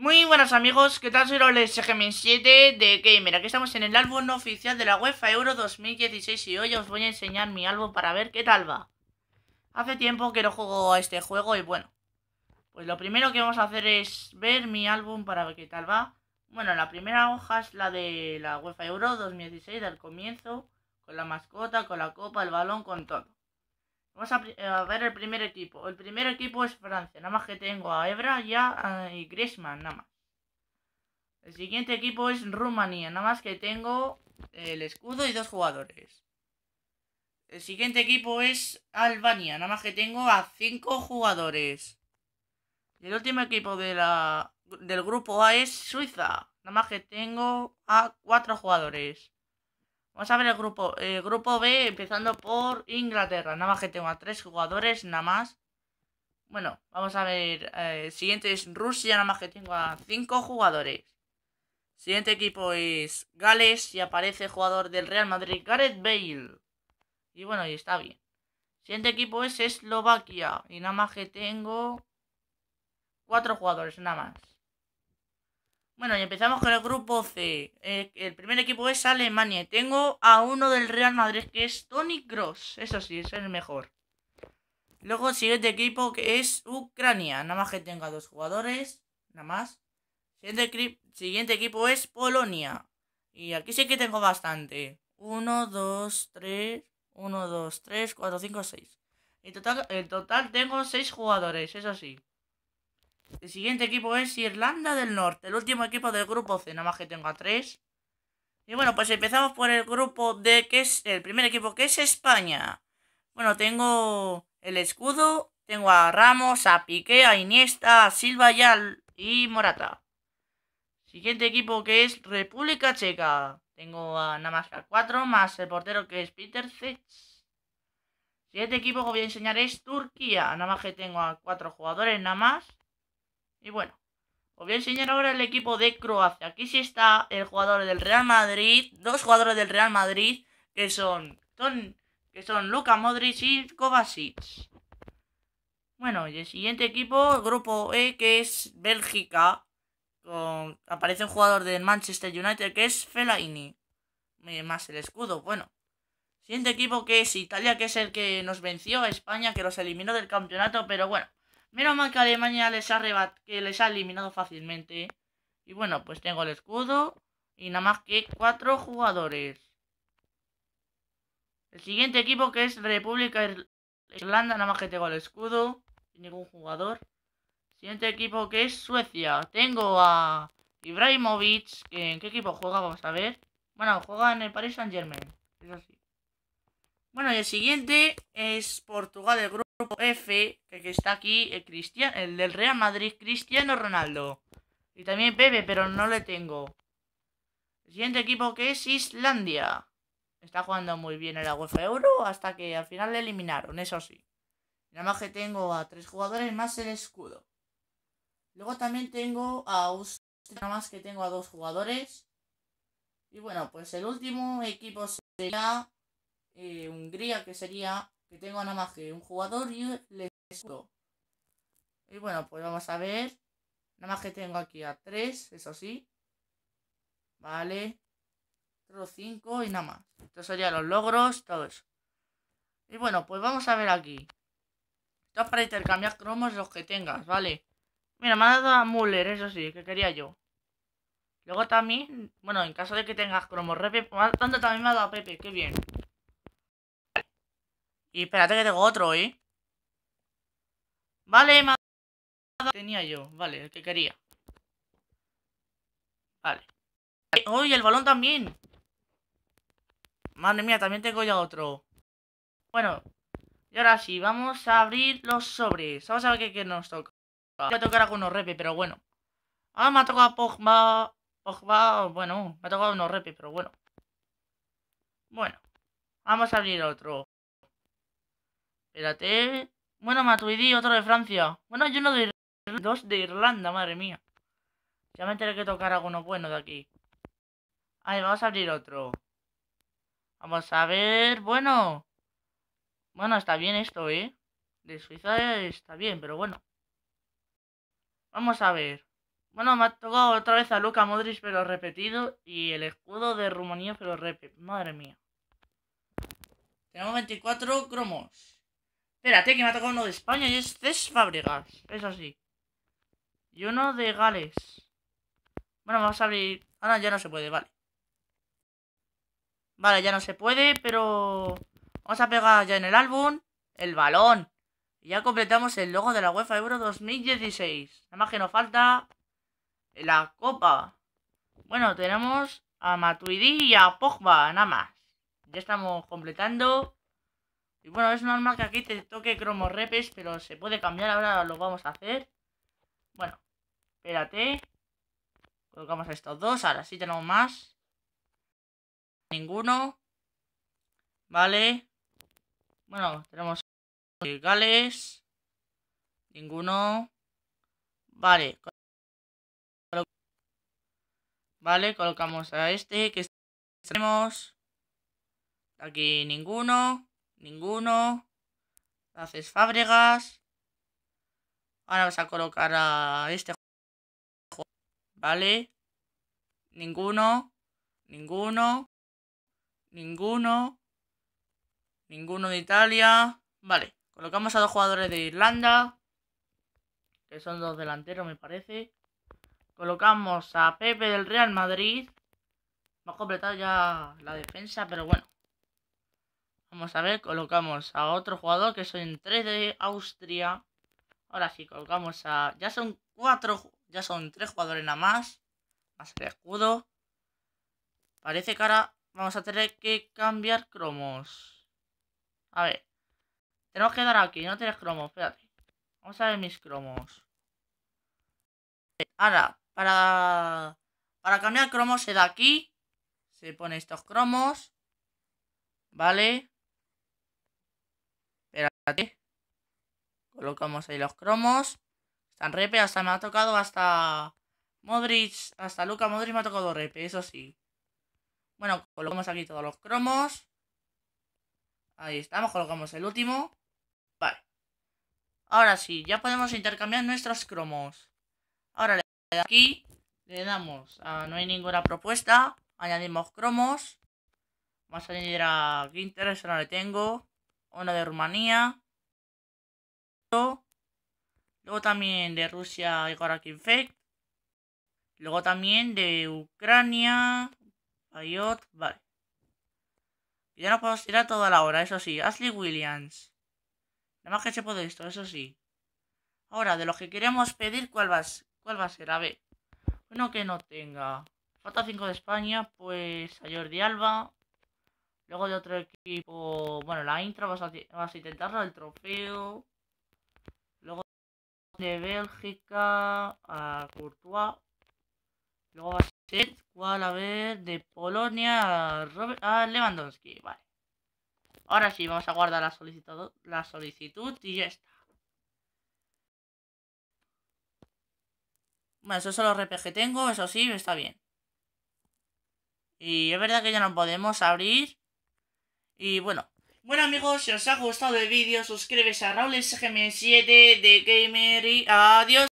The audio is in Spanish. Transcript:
Muy buenas amigos, ¿qué tal? Soy SGM7 de Gamer. Aquí estamos en el álbum oficial de la UEFA Euro 2016 y hoy os voy a enseñar mi álbum para ver qué tal va. Hace tiempo que no juego a este juego y bueno, pues lo primero que vamos a hacer es ver mi álbum para ver qué tal va. Bueno, la primera hoja es la de la UEFA Euro 2016 del comienzo, con la mascota, con la copa, el balón, con todo. Vamos eh, a, ver el primer equipo. El primer equipo es Francia. Nada más que tengo a Ebra ya eh, y Griezmann, nada más. El siguiente equipo es Rumanía. Nada más que tengo el escudo y dos jugadores. El siguiente equipo es Albania. Nada más que tengo a cinco jugadores. Y el último equipo de del grupo A es Suiza. Nada más que tengo a cuatro jugadores. Vamos a ver el grupo. El eh, grupo B, empezando por Inglaterra. Nada más que tengo a tres jugadores, nada más. Bueno, vamos a ver. Eh, siguiente es Rusia, nada más que tengo a cinco jugadores. Siguiente equipo es Gales y aparece jugador del Real Madrid, Gareth Bale. Y bueno, y está bien. Siguiente equipo es Eslovaquia. Y nada más que tengo cuatro jugadores, nada más. Bueno, y empezamos con el grupo C. El, primer equipo es Alemania. Tengo a uno del Real Madrid que es Tony Cross. Eso sí, es el mejor. Luego el siguiente equipo que es Ucrania. Nada más que tenga dos jugadores. Nada más. Siguiente, siguiente equipo es Polonia. Y aquí sí que tengo bastante. Uno, dos, tres. Uno, dos, tres, cuatro, cinco, seis. En total, en total tengo seis jugadores, eso sí. El siguiente equipo es Irlanda del Norte, el último equipo del grupo C, nada más que tengo a tres. Y bueno, pues empezamos por el grupo D, que es el primer equipo, que es España. Bueno, tengo el escudo, tengo a Ramos, a Piqué, a Iniesta, a Silva y, y Morata. Siguiente equipo que es República Checa. Tengo a nada más que a cuatro, más el portero que es Peter C Siguiente equipo que voy a enseñar es Turquía. Nada más que tengo a cuatro jugadores, nada más. Y bueno, os voy a enseñar ahora el equipo de Croacia. Aquí sí está el jugador del Real Madrid, dos jugadores del Real Madrid, que son, que son Luka Modric y Kovacic. Bueno, y el siguiente equipo, grupo E, que es Bélgica. aparece un jugador del Manchester United que es Fellaini. Más el escudo, bueno. Siguiente equipo que es Italia, que es el que nos venció a España, que los eliminó del campeonato, pero bueno. Menos mal que Alemania les ha, que les ha eliminado fácilmente. ¿eh? Y bueno, pues tengo el escudo y nada más que cuatro jugadores. El siguiente equipo que es República Irlanda, nada más que tengo el escudo y ningún jugador. Siguiente equipo que es Suecia. Tengo a Ibrahimovic, en qué equipo juega, vamos a ver. Bueno, juega en el Paris Saint Germain, es así Bueno, y el siguiente es Portugal, el grupo grupo F, que, está aquí, el, Cristian, el del Real Madrid, Cristiano Ronaldo. Y también Pepe, pero no le tengo. El siguiente equipo que es Islandia. Está jugando muy bien en la UEFA Euro hasta que al final le eliminaron, eso sí. Nada más que tengo a tres jugadores más el escudo. Luego también tengo a Austria, nada más que tengo a dos jugadores. Y bueno, pues el último equipo sería eh, Hungría, que sería que tengo nada más que un jugador y le escudo. Y bueno, pues vamos a ver. Nada más que tengo aquí a 3, eso sí. Vale. Otro 5 y nada más. Estos serían los logros, todo eso. Y bueno, pues vamos a ver aquí. Esto para intercambiar cromos los que tengas, ¿vale? Mira, me ha dado a Muller, eso sí, que quería yo. Luego también, bueno, en caso de que tengas cromos, Pepe, tanto también me ha dado a Pepe, qué bien. Y espérate que tengo otro, ¿eh? Vale, me Tenía yo, vale, el que quería. Vale. ¡Uy, eh, oh, el balón también! Madre mía, también tengo ya otro. Bueno, y ahora sí, vamos a abrir los sobres. Vamos a ver qué, qué nos toca. Voy a tocar algunos repes, pero bueno. Ah, me ha tocado Pogba. Pogba, bueno, me ha tocado unos repes, pero bueno. Bueno, vamos a abrir otro. Espérate. ¿eh? Bueno, Matuidi, otro de Francia. Bueno, yo uno de Irlanda. Dos de Irlanda, madre mía. Ya me tendré que tocar alguno bueno de aquí. Ahí, vamos a abrir otro. Vamos a ver. Bueno. Bueno, está bien esto, ¿eh? De Suiza está bien, pero bueno. Vamos a ver. Bueno, me ha tocado otra vez a Luca Modric, pero repetido. Y el escudo de Rumanía, pero repetido. Madre mía. Tenemos 24 cromos. Espérate, que me ha tocado uno de España y es Cés fábricas. Es así. Y uno de Gales. Bueno, vamos a abrir... Ah, no, ya no se puede, vale. Vale, ya no se puede, pero... Vamos a pegar ya en el álbum el balón. Y ya completamos el logo de la UEFA Euro 2016. Nada más que nos falta la copa. Bueno, tenemos a Matuidi y a Pogba, nada más. Ya estamos completando y bueno, es normal que aquí te toque cromo repes, pero se puede cambiar, ahora lo vamos a hacer. Bueno, espérate. Colocamos estos dos, ahora sí tenemos más. Ninguno. Vale. Bueno, tenemos gales. Ninguno. Vale. Vale, colocamos a este que tenemos. Aquí ninguno. Ninguno. Haces Fábregas. Ahora vamos a colocar a este jugador. ¿Vale? Ninguno. Ninguno. Ninguno. Ninguno de Italia. Vale. Colocamos a dos jugadores de Irlanda. Que son dos delanteros, me parece. Colocamos a Pepe del Real Madrid. a completado ya la defensa, pero bueno. Vamos a ver, colocamos a otro jugador que son tres de Austria. Ahora sí, colocamos a... Ya son cuatro, ya son tres jugadores nada más. Más el escudo. Parece que ahora vamos a tener que cambiar cromos. A ver. Tenemos que dar aquí, no tienes cromos, espérate. Vamos a ver mis cromos. Ahora, para, para cambiar cromos se da aquí. Se pone estos cromos. Vale. Colocamos ahí los cromos. Están repe, hasta me ha tocado hasta Modric, hasta Luca Modric me ha tocado repe, eso sí. Bueno, colocamos aquí todos los cromos. Ahí estamos, colocamos el último. Vale. Ahora sí, ya podemos intercambiar nuestros cromos. Ahora le damos aquí, le damos no hay ninguna propuesta, añadimos cromos. Vamos a añadir a Ginter, eso no le tengo una de Rumanía. Luego también de Rusia y Gorakinfect. Luego también de Ucrania. Ayot. vale. Y Ya no puedo tirar toda la hora, eso sí. Ashley Williams. Nada más que se puede esto, eso sí. Ahora, de los que queremos pedir, ¿cuál va, cuál va a ser? A ver. Uno que no tenga. Falta 5 de España, pues a Jordi Alba. Luego de otro equipo, bueno, la intro Vamos a, intentarlo, el trofeo. Luego de Bélgica a Courtois. Luego va a ser a de Polonia a, Lewandowski. Vale. Ahora sí, vamos a guardar la solicitud, la solicitud y ya está. Bueno, eso son los RPG que tengo, eso sí, está bien. Y es verdad que ya no podemos abrir y bueno. Bueno amigos, si os ha gustado el vídeo, suscríbete a Raúl SGM7 de Gamer y adiós.